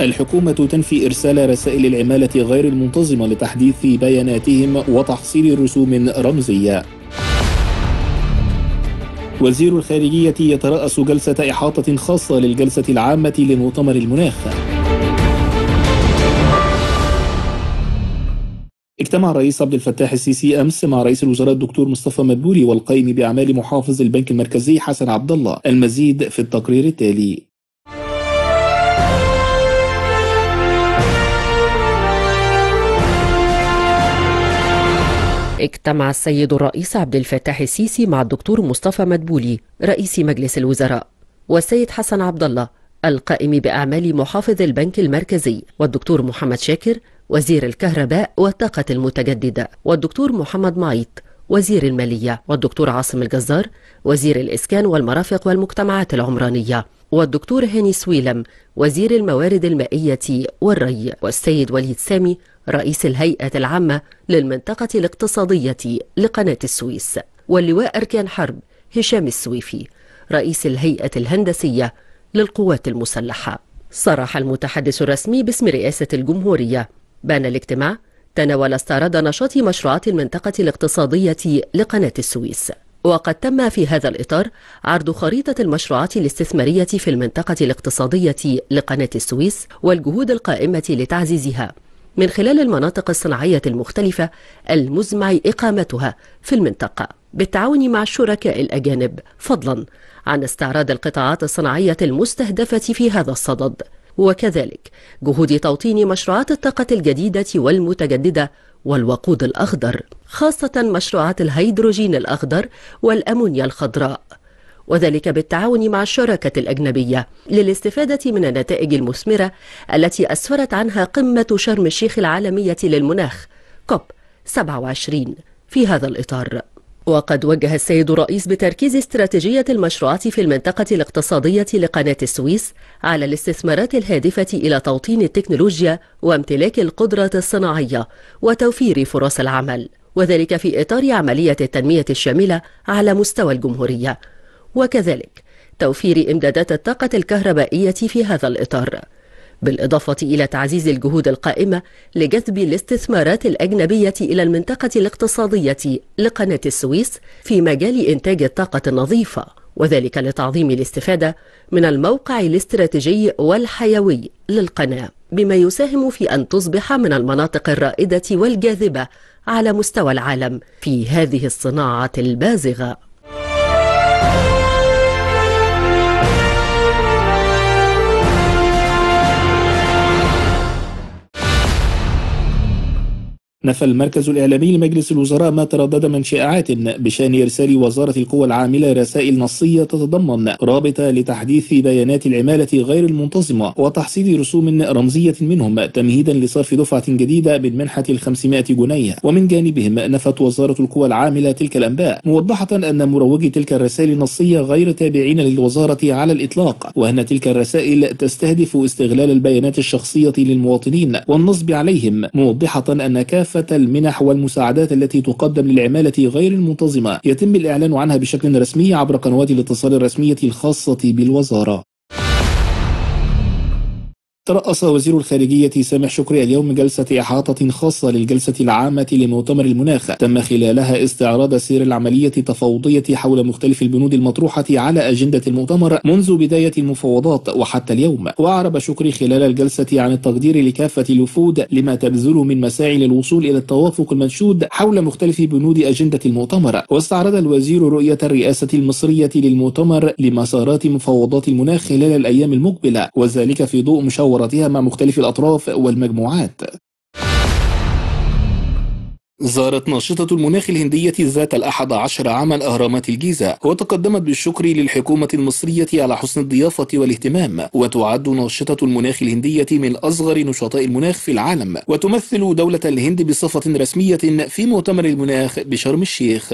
الحكومة تنفي إرسال رسائل العمالة غير المنتظمة لتحديث بياناتهم وتحصيل رسوم رمزية. وزير الخارجية يترأس جلسة إحاطة خاصة للجلسة العامة لمؤتمر المناخ. اجتمع الرئيس عبد الفتاح السيسي امس مع رئيس الوزراء الدكتور مصطفى مدبولي والقائم باعمال محافظ البنك المركزي حسن عبد الله المزيد في التقرير التالي اجتمع السيد الرئيس عبد الفتاح السيسي مع الدكتور مصطفى مدبولي رئيس مجلس الوزراء والسيد حسن عبد الله القائم بأعمال محافظ البنك المركزي والدكتور محمد شاكر وزير الكهرباء والطاقة المتجددة والدكتور محمد معيط وزير المالية والدكتور عاصم الجزار وزير الإسكان والمرافق والمجتمعات العمرانية والدكتور هاني سويلم وزير الموارد المائية والري والسيد وليد سامي رئيس الهيئة العامة للمنطقة الاقتصادية لقناة السويس واللواء أركان حرب هشام السويفي رئيس الهيئة الهندسية للقوات المسلحة صرح المتحدث الرسمي باسم رئاسة الجمهورية بان الاجتماع تناول استعراض نشاط مشروعات المنطقة الاقتصادية لقناة السويس وقد تم في هذا الإطار عرض خريطة المشروعات الاستثمارية في المنطقة الاقتصادية لقناة السويس والجهود القائمة لتعزيزها من خلال المناطق الصناعية المختلفة المزمع إقامتها في المنطقة بالتعاون مع الشركاء الأجانب فضلا عن استعراض القطاعات الصناعية المستهدفة في هذا الصدد وكذلك جهود توطين مشروعات الطاقة الجديدة والمتجددة والوقود الأخضر خاصة مشروعات الهيدروجين الأخضر والأمونيا الخضراء وذلك بالتعاون مع الشراكة الأجنبية للاستفادة من النتائج المثمرة التي أسفرت عنها قمة شرم الشيخ العالمية للمناخ كوب 27 في هذا الإطار وقد وجه السيد الرئيس بتركيز استراتيجية المشروعات في المنطقة الاقتصادية لقناة السويس على الاستثمارات الهادفة إلى توطين التكنولوجيا وامتلاك القدرة الصناعية وتوفير فرص العمل وذلك في إطار عملية التنمية الشاملة على مستوى الجمهورية وكذلك توفير إمدادات الطاقة الكهربائية في هذا الإطار بالإضافة إلى تعزيز الجهود القائمة لجذب الاستثمارات الأجنبية إلى المنطقة الاقتصادية لقناة السويس في مجال إنتاج الطاقة النظيفة وذلك لتعظيم الاستفادة من الموقع الاستراتيجي والحيوي للقناة بما يساهم في أن تصبح من المناطق الرائدة والجاذبة على مستوى العالم في هذه الصناعة البازغة نفى المركز الإعلامي لمجلس الوزراء ما تردد من شائعات بشأن إرسال وزارة القوى العاملة رسائل نصية تتضمن رابطة لتحديث بيانات العمالة غير المنتظمة وتحصيل رسوم رمزية منهم تمهيدا لصرف دفعة جديدة من منحة ال 500 جنيه ومن جانبهم نفت وزارة القوى العاملة تلك الأنباء موضحة أن مروجي تلك الرسائل النصية غير تابعين للوزارة على الإطلاق وأن تلك الرسائل تستهدف استغلال البيانات الشخصية للمواطنين والنصب عليهم موضحة أن كافة كافة المنح والمساعدات التي تقدم للعمالة غير المنتظمة يتم الإعلان عنها بشكل رسمي عبر قنوات الاتصال الرسمية الخاصة بالوزارة ترأس وزير الخارجية سامح شكري اليوم جلسة إحاطة خاصة للجلسة العامة لمؤتمر المناخ تم خلالها استعراض سير العملية التفاوضية حول مختلف البنود المطروحة على أجندة المؤتمر منذ بداية المفاوضات وحتى اليوم وأعرب شكري خلال الجلسة عن التقدير لكافة الوفود لما تبذل من مساعي للوصول إلى التوافق المنشود حول مختلف بنود أجندة المؤتمر واستعرض الوزير رؤية الرئاسة المصرية للمؤتمر لمسارات مفاوضات المناخ خلال الأيام المقبلة وذلك في ضوء مشاورة مشاورتها مع مختلف الأطراف والمجموعات زارت ناشطة المناخ الهندية ذات الأحد عشر عاما أهرامات الجيزة وتقدمت بالشكر للحكومة المصرية على حسن الضيافة والاهتمام وتعد ناشطة المناخ الهندية من أصغر نشطاء المناخ في العالم وتمثل دولة الهند بصفة رسمية في مؤتمر المناخ بشرم الشيخ